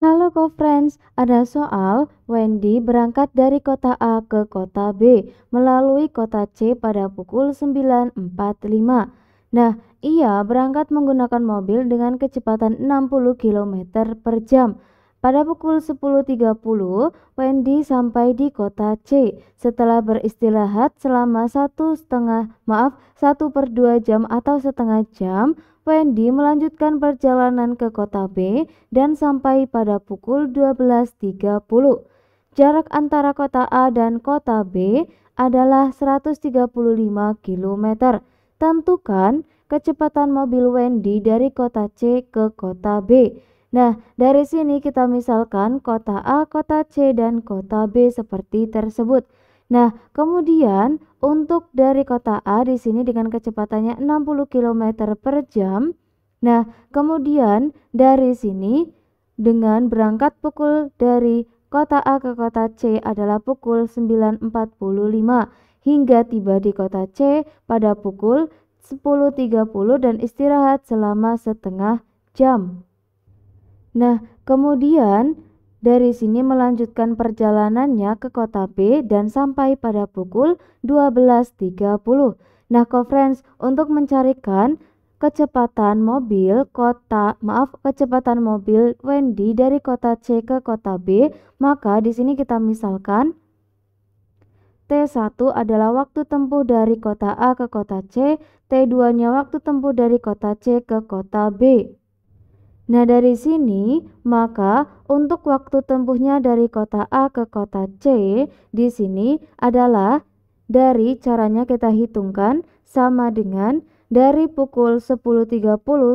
Halo co-friends, ada soal Wendy berangkat dari kota A ke kota B melalui kota C pada pukul 9.45. Nah, ia berangkat menggunakan mobil dengan kecepatan 60 km per jam. Pada pukul 10.30, Wendy sampai di kota C setelah beristirahat selama satu setengah, maaf, satu per dua jam atau setengah jam. Wendy melanjutkan perjalanan ke kota B dan sampai pada pukul 12.30. Jarak antara kota A dan kota B adalah 135 km. Tentukan kecepatan mobil Wendy dari kota C ke kota B Nah, dari sini kita misalkan kota A, kota C, dan kota B seperti tersebut. Nah, kemudian untuk dari kota A di sini dengan kecepatannya 60 km per jam. Nah, kemudian dari sini dengan berangkat pukul dari kota A ke kota C adalah pukul 9.45 hingga tiba di kota C pada pukul 10.30 dan istirahat selama setengah jam. Nah, kemudian dari sini melanjutkan perjalanannya ke kota B dan sampai pada pukul 12.30. Nah, conference untuk mencarikan kecepatan mobil kota maaf kecepatan mobil Wendy dari kota C ke kota B, maka di sini kita misalkan T1 adalah waktu tempuh dari kota A ke kota C, T2-nya waktu tempuh dari kota C ke kota B. Nah, dari sini maka untuk waktu tempuhnya dari kota A ke kota C di sini adalah dari caranya kita hitungkan sama dengan dari pukul 10.30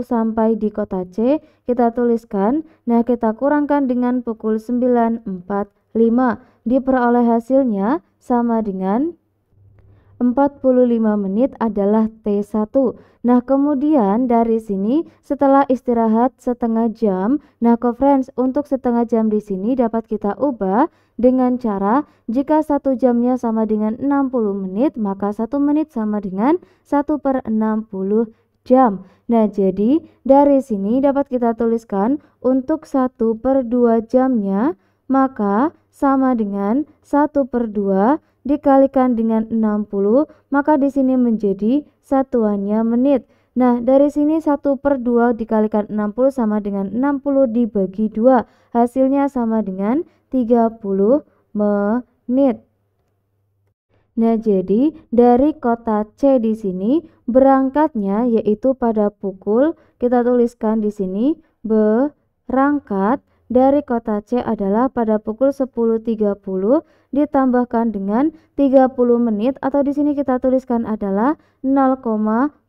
sampai di kota C kita tuliskan. Nah, kita kurangkan dengan pukul 9.45. Diperoleh hasilnya sama dengan 45 menit adalah T1. Nah, kemudian dari sini setelah istirahat setengah jam, nah friends untuk setengah jam di sini dapat kita ubah dengan cara jika satu jamnya sama dengan 60 menit, maka satu menit sama dengan 1 per 60 jam. Nah, jadi dari sini dapat kita tuliskan untuk 1 per 2 jamnya, maka sama dengan 1 per 2 dikalikan dengan 60 maka di sini menjadi satuannya menit. Nah, dari sini 1 per 2 dikalikan 60 sama dengan 60 dibagi 2. Hasilnya sama dengan 30 menit. Nah, jadi dari kota C di sini berangkatnya yaitu pada pukul kita tuliskan di sini berangkat dari kota C adalah pada pukul 10.30 ditambahkan dengan 30 menit atau di sini kita tuliskan adalah 0,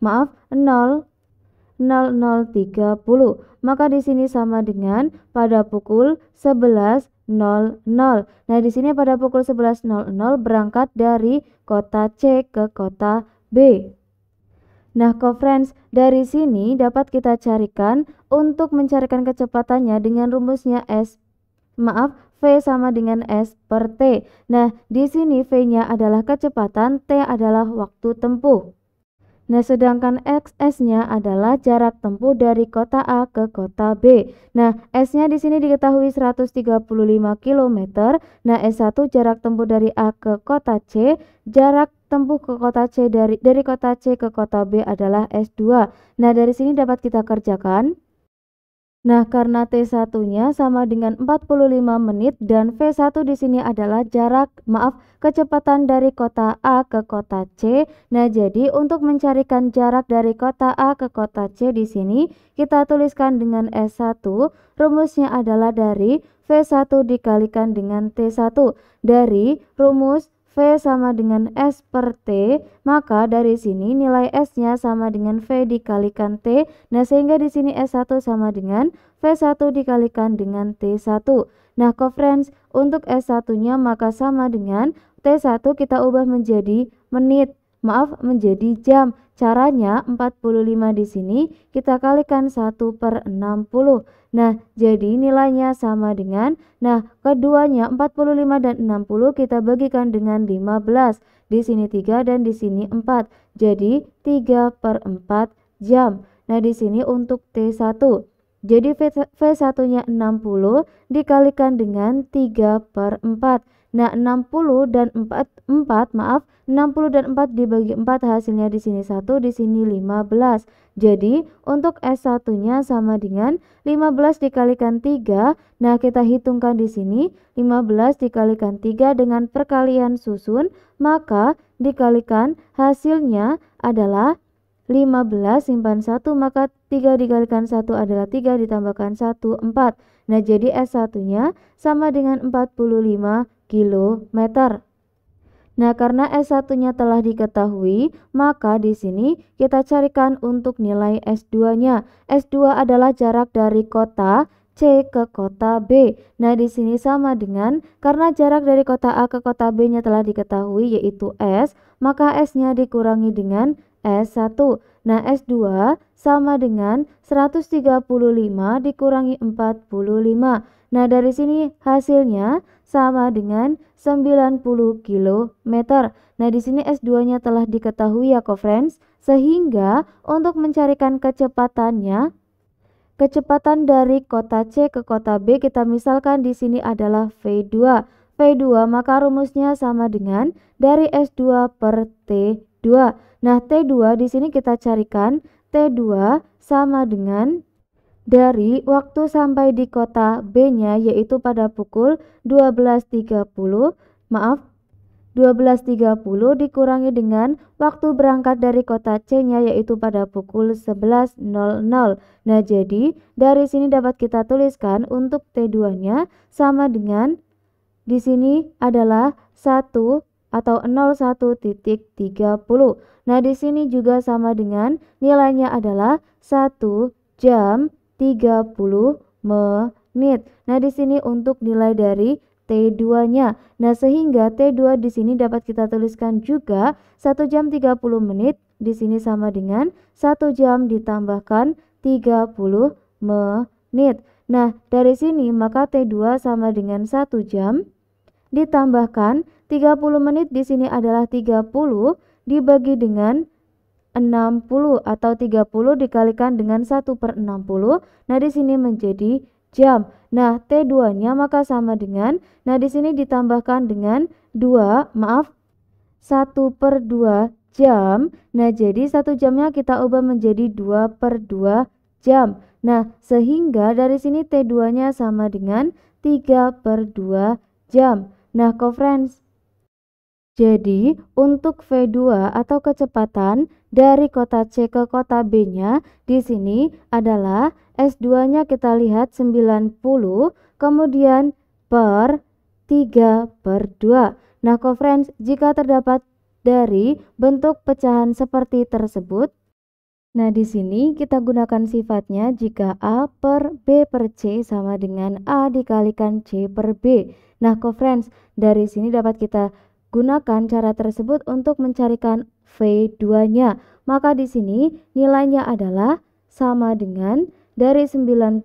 maaf 0 00.30. Maka di sini sama dengan pada pukul 11.00. Nah, di sini pada pukul 11.00 berangkat dari kota C ke kota B. Nah, friends, dari sini dapat kita carikan untuk mencarikan kecepatannya dengan rumusnya S. Maaf, V sama dengan S per T. Nah, di sini V-nya adalah kecepatan, T adalah waktu tempuh. Nah, sedangkan XS-nya adalah jarak tempuh dari kota A ke kota B. Nah, S-nya di sini diketahui 135 km. Nah, S1 jarak tempuh dari A ke kota C, jarak tempuh ke kota C dari dari kota C ke kota B adalah S2. Nah, dari sini dapat kita kerjakan. Nah, karena T1-nya sama dengan 45 menit dan V1 di sini adalah jarak, maaf, kecepatan dari kota A ke kota C. Nah, jadi untuk mencarikan jarak dari kota A ke kota C di sini, kita tuliskan dengan S1. Rumusnya adalah dari V1 dikalikan dengan T1. Dari rumus V sama dengan S per T, maka dari sini nilai S-nya sama dengan V dikalikan T. Nah, sehingga di sini S1 sama dengan V1 dikalikan dengan T1. Nah, friends untuk S1-nya maka sama dengan T1 kita ubah menjadi menit maaf menjadi jam. Caranya 45 di sini kita kalikan 1 per 60. Nah, jadi nilainya sama dengan, nah keduanya 45 dan 60 kita bagikan dengan 15. Di sini 3 dan di sini 4. Jadi 3 per 4 jam. Nah, di sini untuk T1. Jadi V1-nya 60 dikalikan dengan 3 per 4. Nah, 60 dan 4 4 maaf, 60 dan 4 dibagi 4 hasilnya di sini 1, di sini 15. Jadi, untuk S1-nya sama dengan 15 dikalikan 3. Nah, kita hitungkan di sini 15 dikalikan 3 dengan perkalian susun, maka dikalikan hasilnya adalah 15 simpan 1 maka 3 dikalikan 1 adalah 3 ditambahkan 1 4. Nah, jadi S1-nya sama dengan 45 kilometer. Nah, karena S1-nya telah diketahui, maka di sini kita carikan untuk nilai S2-nya. S2 adalah jarak dari kota C ke kota B. Nah, di sini sama dengan karena jarak dari kota A ke kota B-nya telah diketahui yaitu S, maka S-nya dikurangi dengan S1. Nah, S2 sama dengan 135 dikurangi 45. Nah, dari sini hasilnya sama dengan 90 km. Nah, di sini S2-nya telah diketahui ya, friends. Sehingga untuk mencarikan kecepatannya, kecepatan dari kota C ke kota B kita misalkan di sini adalah V2. v 2 maka rumusnya sama dengan dari S2 per T2. Nah, T2 di sini kita carikan T2 sama dengan dari waktu sampai di kota B-nya yaitu pada pukul 12.30 maaf 12.30 dikurangi dengan waktu berangkat dari kota C-nya yaitu pada pukul 11.00. Nah, jadi dari sini dapat kita tuliskan untuk T2-nya sama dengan di sini adalah 1 atau 01.30. Nah, di sini juga sama dengan nilainya adalah 1 jam 30 menit. Nah, di sini untuk nilai dari T2-nya. Nah, sehingga T2 di sini dapat kita tuliskan juga 1 jam 30 menit di sini sama dengan 1 jam ditambahkan 30 menit. Nah, dari sini maka T2 sama dengan 1 jam ditambahkan 30 menit di sini adalah 30 dibagi dengan 60 atau 30 dikalikan dengan 1 per 60. Nah, di sini menjadi jam. Nah, T2-nya maka sama dengan, nah di sini ditambahkan dengan 2, maaf, 1 per 2 jam. Nah, jadi satu jamnya kita ubah menjadi 2 per 2 jam. Nah, sehingga dari sini T2-nya sama dengan 3 per 2 jam. Nah, co-friends, jadi, untuk V2 atau kecepatan dari kota C ke kota B-nya di sini adalah S2-nya kita lihat 90 kemudian per 3 per 2. Nah, co jika terdapat dari bentuk pecahan seperti tersebut, Nah, di sini kita gunakan sifatnya jika A per B per C sama dengan A dikalikan C per B. Nah, co dari sini dapat kita Gunakan cara tersebut untuk mencarikan V2-nya. Maka di sini nilainya adalah sama dengan dari 90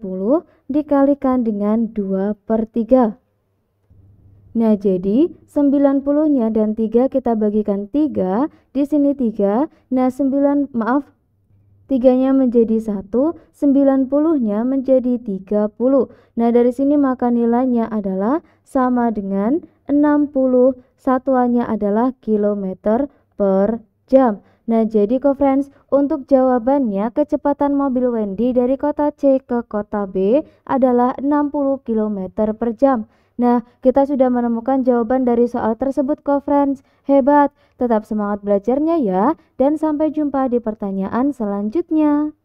dikalikan dengan 2 per 3. Nah, jadi 90-nya dan 3 kita bagikan 3, di sini 3. Nah, 9 maaf 3-nya menjadi 1, 90-nya menjadi 30. Nah, dari sini maka nilainya adalah sama dengan 60 satuannya adalah kilometer per jam. Nah, jadi ko friends, untuk jawabannya kecepatan mobil Wendy dari kota C ke kota B adalah 60 km per jam. Nah, kita sudah menemukan jawaban dari soal tersebut ko friends. Hebat, tetap semangat belajarnya ya, dan sampai jumpa di pertanyaan selanjutnya.